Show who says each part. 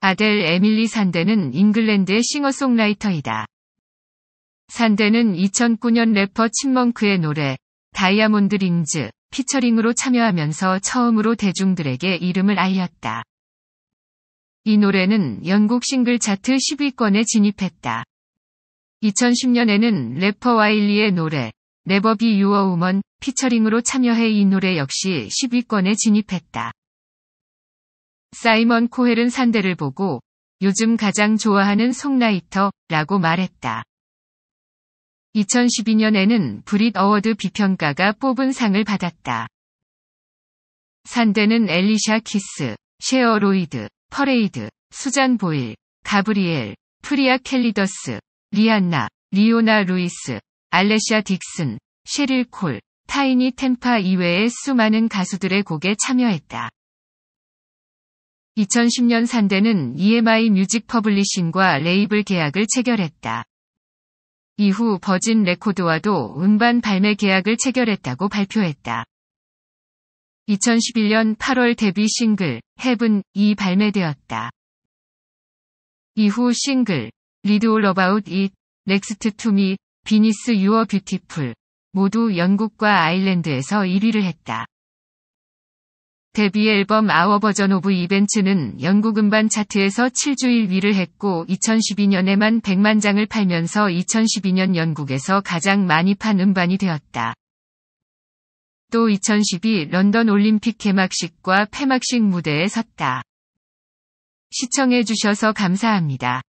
Speaker 1: 아델 에밀리 산데는 잉글랜드의 싱어송라이터이다. 산데는 2009년 래퍼 침멍크의 노래 다이아몬드 링즈 피처링으로 참여하면서 처음으로 대중들에게 이름을 알렸다. 이 노래는 영국 싱글 차트 10위권에 진입했다. 2010년에는 래퍼 와일리의 노래 네버비 유어 우먼 피처링으로 참여해 이 노래 역시 10위권에 진입했다. 사이먼 코헬은 산대를 보고 요즘 가장 좋아하는 송라이터라고 말했다. 2012년에는 브릿 어워드 비평가가 뽑은 상을 받았다. 산대는 엘리샤 키스, 셰어 로이드, 퍼레이드, 수잔 보일, 가브리엘, 프리아 캘리더스 리안나, 리오나 루이스, 알레시아 딕슨, 쉐릴 콜, 타이니 템파 이외의 수많은 가수들의 곡에 참여했다. 2010년 산대는 EMI 뮤직 퍼블리싱과 레이블 계약을 체결했다. 이후 버진 레코드와도 음반 발매 계약을 체결했다고 발표했다. 2011년 8월 데뷔 싱글 헤븐이 발매되었다. 이후 싱글 리드 올 어바웃 잇, 렉스트 투미, 비니스 유어 뷰티풀 모두 영국과 아일랜드에서 1위를 했다. 데뷔 앨범 아워 버전 오브 이벤츠는 영국 음반 차트에서 7주일 위를 했고 2012년에만 100만 장을 팔면서 2012년 영국에서 가장 많이 판 음반이 되었다. 또 2012 런던 올림픽 개막식과 폐막식 무대에 섰다. 시청해주셔서 감사합니다.